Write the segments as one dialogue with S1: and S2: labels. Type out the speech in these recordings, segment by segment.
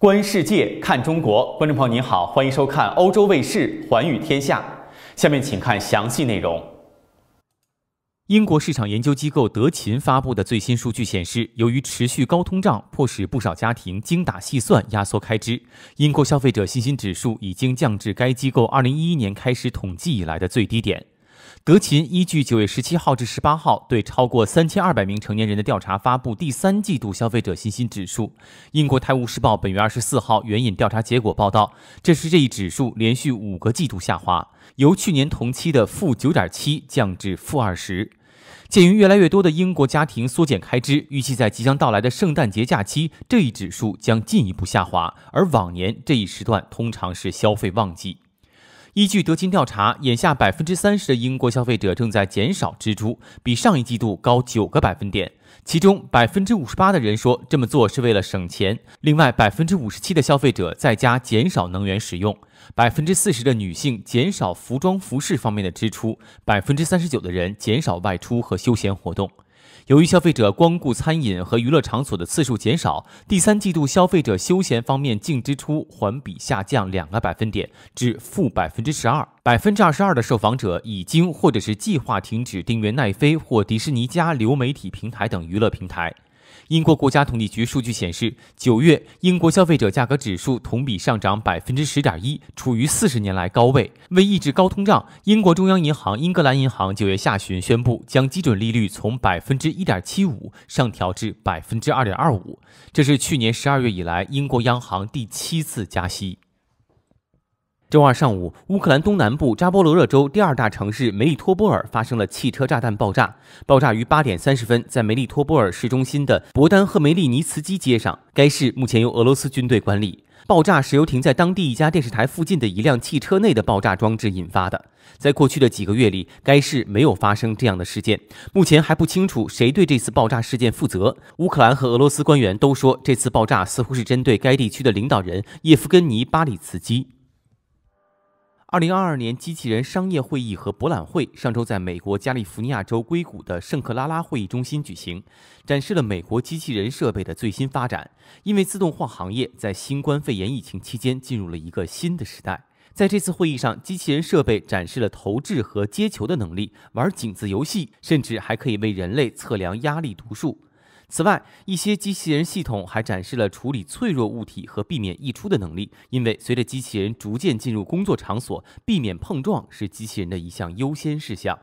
S1: 观世界，看中国。观众朋友您好，欢迎收看欧洲卫视《寰宇天下》。下面请看详细内容。英国市场研究机构德勤发布的最新数据显示，由于持续高通胀，迫使不少家庭精打细算、压缩开支。英国消费者信心指数已经降至该机构2011年开始统计以来的最低点。德勤依据九月十七号至十八号对超过三千二百名成年人的调查，发布第三季度消费者信心指数。英国《泰晤士报》本月二十四号援引调查结果报道，这是这一指数连续五个季度下滑，由去年同期的负九点七降至负二十。鉴于越来越多的英国家庭缩减开支，预计在即将到来的圣诞节假期，这一指数将进一步下滑，而往年这一时段通常是消费旺季。依据德勤调查，眼下百分之三十的英国消费者正在减少支出，比上一季度高九个百分点。其中百分之五十八的人说这么做是为了省钱，另外百分之五十七的消费者在家减少能源使用，百分之四十的女性减少服装服饰方面的支出，百分之三十九的人减少外出和休闲活动。由于消费者光顾餐饮和娱乐场所的次数减少，第三季度消费者休闲方面净支出环比下降两个百分点，至负百分之十二。百分之二十二的受访者已经或者是计划停止订阅奈飞或迪士尼加流媒体平台等娱乐平台。英国国家统计局数据显示，九月英国消费者价格指数同比上涨百分之十点一，处于四十年来高位。为抑制高通胀，英国中央银行英格兰银行九月下旬宣布将基准利率从百分之一点七五上调至百分之二点二五，这是去年十二月以来英国央行第七次加息。周二上午，乌克兰东南部扎波罗热州第二大城市梅利托波尔发生了汽车炸弹爆炸。爆炸于八点三十分在梅利托波尔市中心的博丹赫梅利尼茨基街上。该市目前由俄罗斯军队管理。爆炸是由停在当地一家电视台附近的一辆汽车内的爆炸装置引发的。在过去的几个月里，该市没有发生这样的事件。目前还不清楚谁对这次爆炸事件负责。乌克兰和俄罗斯官员都说，这次爆炸似乎是针对该地区的领导人叶夫根尼巴里茨基。二零二二年机器人商业会议和博览会上周在美国加利福尼亚州硅谷的圣克拉拉会议中心举行，展示了美国机器人设备的最新发展。因为自动化行业在新冠肺炎疫情期间进入了一个新的时代，在这次会议上，机器人设备展示了投掷和接球的能力，玩井字游戏，甚至还可以为人类测量压力读数。此外，一些机器人系统还展示了处理脆弱物体和避免溢出的能力，因为随着机器人逐渐进入工作场所，避免碰撞是机器人的一项优先事项。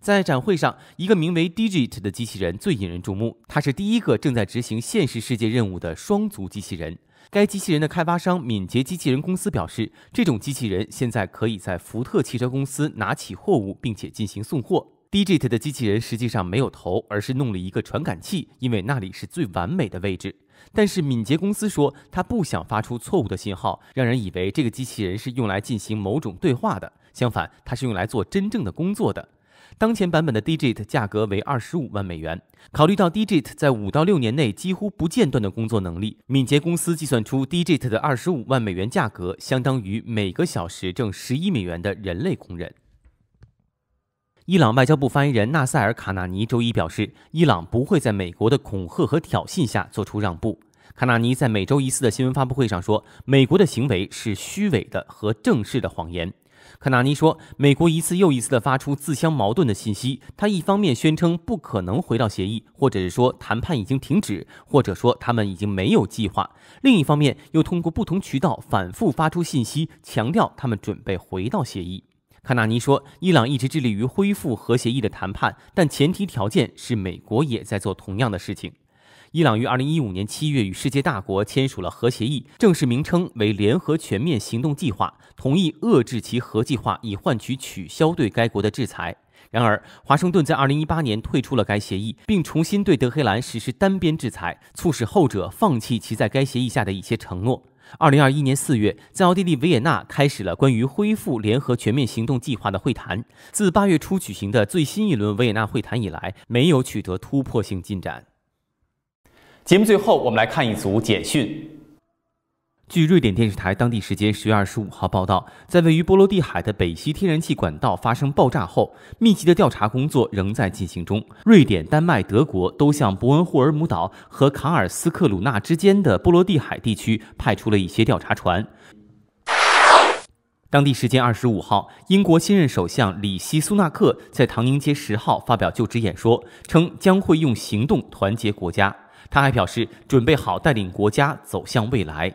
S1: 在展会上，一个名为 Digit 的机器人最引人注目，它是第一个正在执行现实世界任务的双足机器人。该机器人的开发商敏捷机器人公司表示，这种机器人现在可以在福特汽车公司拿起货物并且进行送货。Digit 的机器人实际上没有头，而是弄了一个传感器，因为那里是最完美的位置。但是敏捷公司说，它不想发出错误的信号，让人以为这个机器人是用来进行某种对话的。相反，它是用来做真正的工作的。当前版本的 Digit 价格为二十五万美元。考虑到 Digit 在五到六年内几乎不间断的工作能力，敏捷公司计算出 Digit 的二十五万美元价格相当于每个小时挣十一美元的人类工人。伊朗外交部发言人纳赛尔·卡纳尼周一表示，伊朗不会在美国的恐吓和挑衅下做出让步。卡纳尼在每周一次的新闻发布会上说，美国的行为是虚伪的和正式的谎言。卡纳尼说，美国一次又一次地发出自相矛盾的信息。他一方面宣称不可能回到协议，或者是说谈判已经停止，或者说他们已经没有计划；另一方面，又通过不同渠道反复发出信息，强调他们准备回到协议。卡纳尼说，伊朗一直致力于恢复核协议的谈判，但前提条件是美国也在做同样的事情。伊朗于2015年7月与世界大国签署了核协议，正式名称为联合全面行动计划，同意遏制其核计划，以换取取消对该国的制裁。然而，华盛顿在2018年退出了该协议，并重新对德黑兰实施单边制裁，促使后者放弃其在该协议下的一些承诺。二零二一年四月，在奥地利维也纳开始了关于恢复联合全面行动计划的会谈。自八月初举行的最新一轮维也纳会谈以来，没有取得突破性进展。节目最后，我们来看一组简讯。据瑞典电视台当地时间十月二十五号报道，在位于波罗的海的北溪天然气管道发生爆炸后，密集的调查工作仍在进行中。瑞典、丹麦、德国都向伯恩霍尔姆岛和卡尔斯克鲁纳之间的波罗的海地区派出了一些调查船。当地时间二十五号，英国新任首相里希·苏纳克在唐宁街十号发表就职演说，称将会用行动团结国家。他还表示，准备好带领国家走向未来。